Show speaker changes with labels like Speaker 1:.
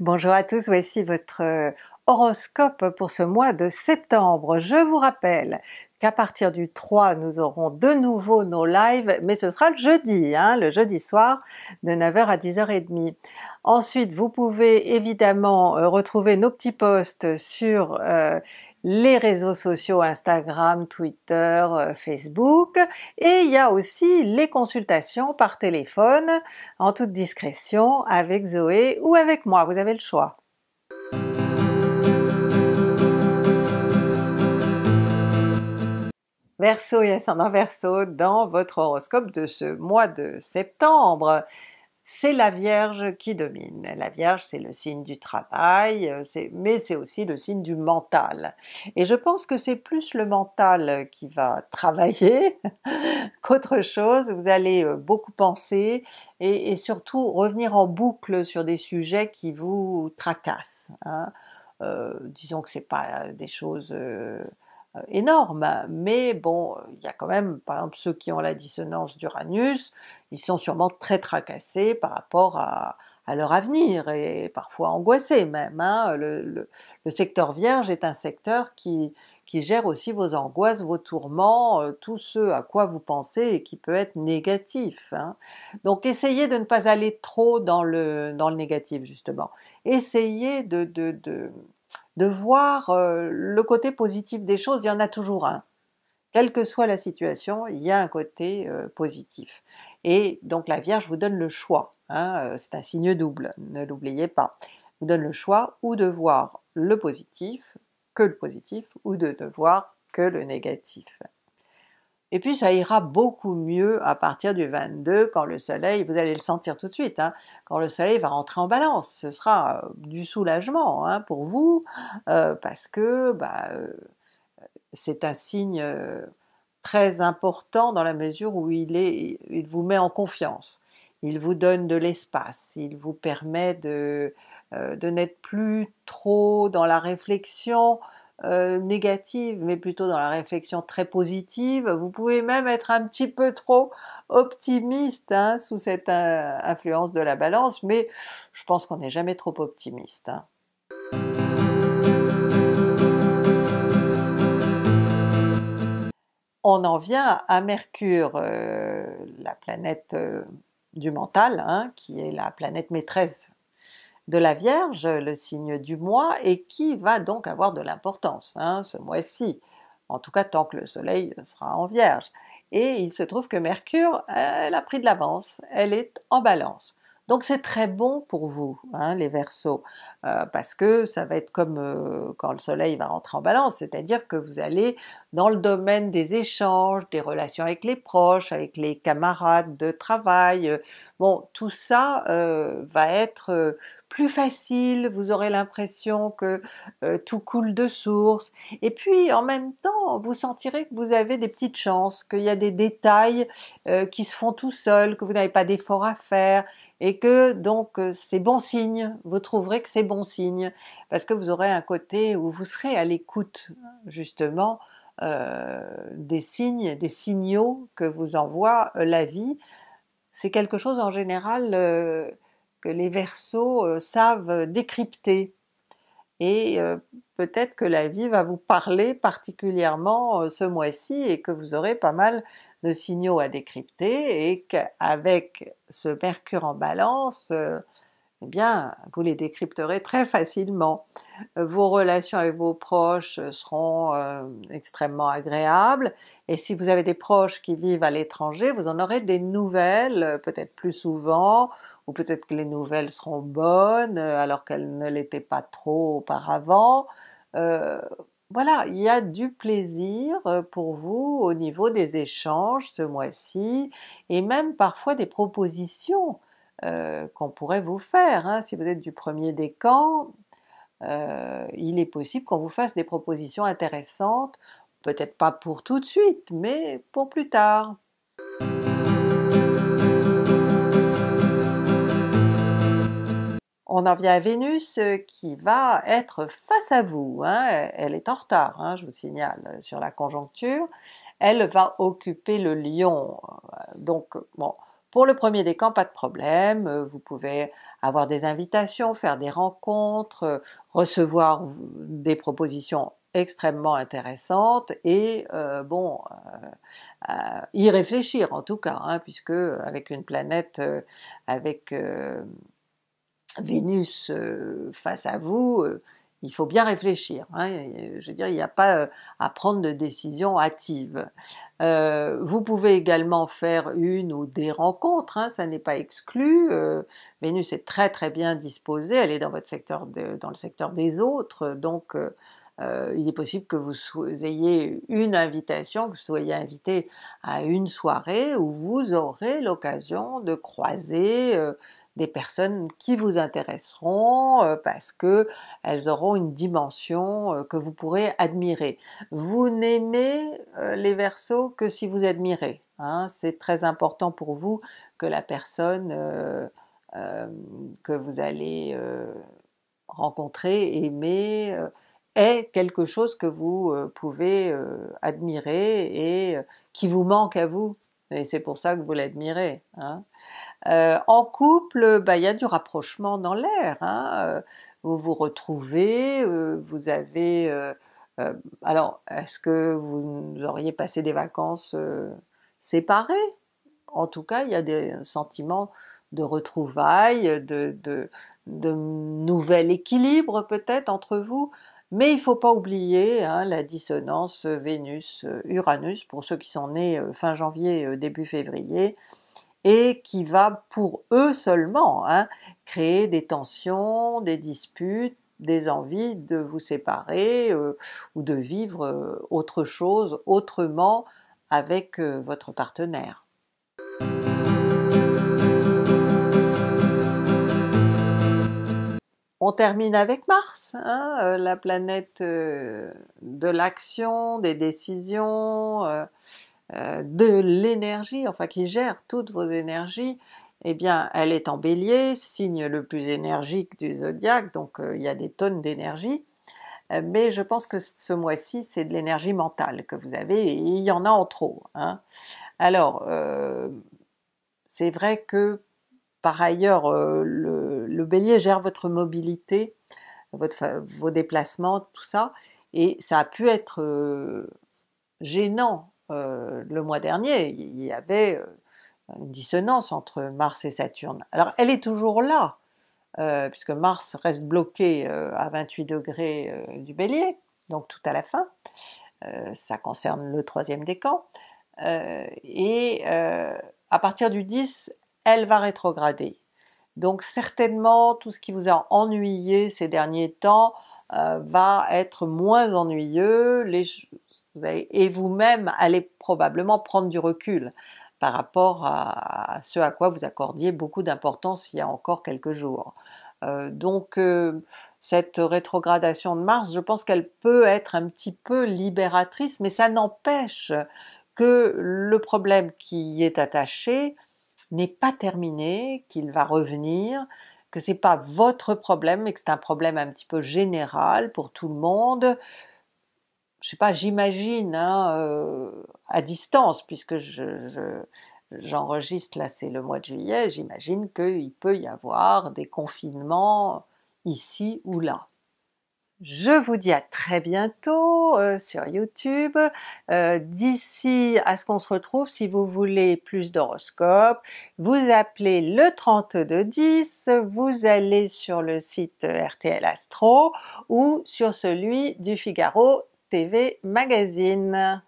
Speaker 1: Bonjour à tous, voici votre euh, horoscope pour ce mois de septembre. Je vous rappelle qu'à partir du 3 nous aurons de nouveau nos lives, mais ce sera le jeudi, hein, le jeudi soir de 9h à 10h30. Ensuite vous pouvez évidemment euh, retrouver nos petits posts sur euh, les réseaux sociaux Instagram, Twitter, euh, Facebook et il y a aussi les consultations par téléphone en toute discrétion avec Zoé ou avec moi, vous avez le choix. Verseau et ascendant Verseau dans votre horoscope de ce mois de septembre c'est la Vierge qui domine. La Vierge, c'est le signe du travail, euh, mais c'est aussi le signe du mental. Et je pense que c'est plus le mental qui va travailler qu'autre chose. Vous allez euh, beaucoup penser et, surtout revenir en boucle sur des sujets qui vous tracassent. Hein. Euh, disons que c'est pas des choses euh, énorme, mais bon, il y a quand même, par exemple, ceux qui ont la dissonance d'Uranus, ils sont sûrement très tracassés par rapport à, leur avenir, et parfois angoissés même. Hein. Le, secteur Vierge est un secteur qui, qui gère aussi vos angoisses, vos tourments, euh, tout ce à quoi vous pensez et qui peut être négatif. Hein. Donc essayez de ne pas aller trop dans le, dans le négatif justement. Essayez de, de de voir euh, le côté positif des choses, il y en a toujours un. Quelle que soit la situation, il y a un côté euh, positif. Et donc la Vierge vous donne le choix, hein, euh, c'est un signe double, ne l'oubliez pas, vous donne le choix ou de voir le positif, que le positif, ou de ne voir que le négatif. Et puis ça ira beaucoup mieux à partir du 22 quand le soleil, vous allez le sentir tout de suite, hein, quand le soleil va rentrer en balance. Ce sera euh, du soulagement hein, pour vous euh, parce que bah, euh, c'est un signe très important dans la mesure où il, vous met en confiance. Il vous donne de l'espace, il vous permet de n'être plus trop dans la réflexion, euh, négative, mais plutôt dans la réflexion très positive. Vous pouvez même être un petit peu trop optimiste hein, sous cette euh, influence de la balance, mais je pense qu'on n'est jamais trop optimiste. Hein. On en vient à Mercure, euh, la planète du mental, hein, qui est la planète maîtresse de la Vierge, le signe du mois, et qui va donc avoir de l'importance hein, ce mois-ci, en tout cas tant que le Soleil sera en Vierge. Et il se trouve que Mercure, elle a pris de l'avance, elle est en balance. Donc c'est très bon pour vous, hein, les Verseaux, euh, parce que ça va être comme euh, quand le Soleil va rentrer en Balance, c'est-à-dire que vous allez dans le domaine des échanges, des relations avec les proches, avec les camarades de travail, bon tout ça euh, va être plus facile, vous aurez l'impression que euh, tout coule de source, et puis en même temps, vous sentirez que vous avez des petites chances, qu'il y a des détails euh, qui se font tout seuls, que vous n'avez pas d'efforts à faire, et que donc euh, c'est bon signe, vous trouverez que c'est bon signe, parce que vous aurez un côté où vous serez à l'écoute justement des signes, des signaux que vous envoie la vie. C'est quelque chose en général que les versos euh, savent euh, décrypter. Et euh, peut-être que la vie va vous parler particulièrement ce mois-ci et que vous aurez pas mal de signaux à décrypter et qu'avec ce mercure en balance, eh bien vous les décrypterez très facilement. Vos relations avec vos proches seront extrêmement agréables, et si vous avez des proches qui vivent à l'étranger, vous en aurez des nouvelles peut-être plus souvent, ou peut-être que les nouvelles seront bonnes euh, alors qu'elles ne l'étaient pas trop auparavant. Euh, voilà, il y a du plaisir euh, pour vous au niveau des échanges ce mois-ci et même parfois des propositions qu'on pourrait vous faire. Hein. Si vous êtes du premier décan, il est possible qu'on vous fasse des propositions intéressantes, peut-être pas pour tout de suite, mais pour plus tard. On en vient à Vénus euh, qui va être face à vous, hein. elle est en retard, hein, je vous signale, euh, sur la conjoncture, elle va occuper le lion. Euh, donc bon, pour le premier décan, pas de problème, vous pouvez avoir des invitations, faire des rencontres, recevoir des propositions extrêmement intéressantes et bon, y réfléchir en tout cas, hein, puisque avec une planète avec Vénus euh, face à vous, euh, il faut bien réfléchir. Hein, je veux dire, il n'y a pas euh, à prendre de décision hâtive. vous pouvez également faire une ou des rencontres, hein, ça n'est pas exclu. Vénus est très très bien disposée, elle est dans votre secteur, dans le secteur des autres, donc il est possible que vous ayez une invitation, que vous soyez invité à une soirée où vous aurez l'occasion de croiser des personnes qui vous intéresseront euh, parce que elles auront une dimension euh, que vous pourrez admirer. Vous n'aimez euh, les versos que si vous admirez. Hein. C'est très important pour vous que la personne que vous allez rencontrer, aimer, est quelque chose que vous pouvez admirer et qui vous manque à vous. Et c'est pour ça que vous l'admirez. Hein. Euh, en couple, bah, il y a du rapprochement dans l'air. Hein. Euh, vous vous retrouvez, euh, vous avez... alors, est-ce que vous auriez passé des vacances séparées? En tout cas, il y a des sentiments de retrouvaille, de nouvel équilibre peut-être entre vous. Mais il ne faut pas oublier hein, la dissonance euh, Vénus-Uranus euh, pour ceux qui sont nés euh, fin janvier, début février, et qui va pour eux seulement hein, créer des tensions, des disputes, des envies de vous séparer ou de vivre autre chose, autrement avec votre partenaire. On termine avec Mars, hein, euh, la planète euh, de l'action, des décisions, euh, de l'énergie, enfin qui gère toutes vos énergies. Eh bien, elle est en Bélier, signe le plus énergique du zodiaque, donc il y a des tonnes d'énergie. Mais je pense que ce mois-ci, c'est de l'énergie mentale que vous avez, et il y en a en trop. Hein. Alors, c'est vrai que par ailleurs, euh, le, bélier gère votre mobilité, vos déplacements, tout ça, et ça a pu être euh, gênant euh, le mois dernier. Il y avait une dissonance entre Mars et Saturne. Alors elle est toujours là, puisque Mars reste bloqué à 28 degrés du bélier, donc tout à la fin. ça concerne le troisième décan. et à partir du 10, elle va rétrograder. Donc certainement tout ce qui vous a ennuyé ces derniers temps euh, va être moins ennuyeux et vous-même allez probablement prendre du recul par rapport à, ce à quoi vous accordiez beaucoup d'importance il y a encore quelques jours. Euh, donc euh, cette rétrogradation de Mars, je pense qu'elle peut être un petit peu libératrice, mais ça n'empêche que le problème qui y est attaché n'est pas terminé, qu'il va revenir, que c'est pas votre problème, mais que c'est un problème un petit peu général pour tout le monde. Je sais pas, j'imagine hein, euh, à distance, puisque j'enregistre là, c'est le mois de juillet, j'imagine qu'il peut y avoir des confinements ici ou là. Je vous dis à très bientôt euh, sur YouTube. Euh, d'ici à ce qu'on se retrouve, si vous voulez plus d'horoscopes, vous appelez le 3210, vous allez sur le site RTL Astro ou sur celui du Figaro TV Magazine.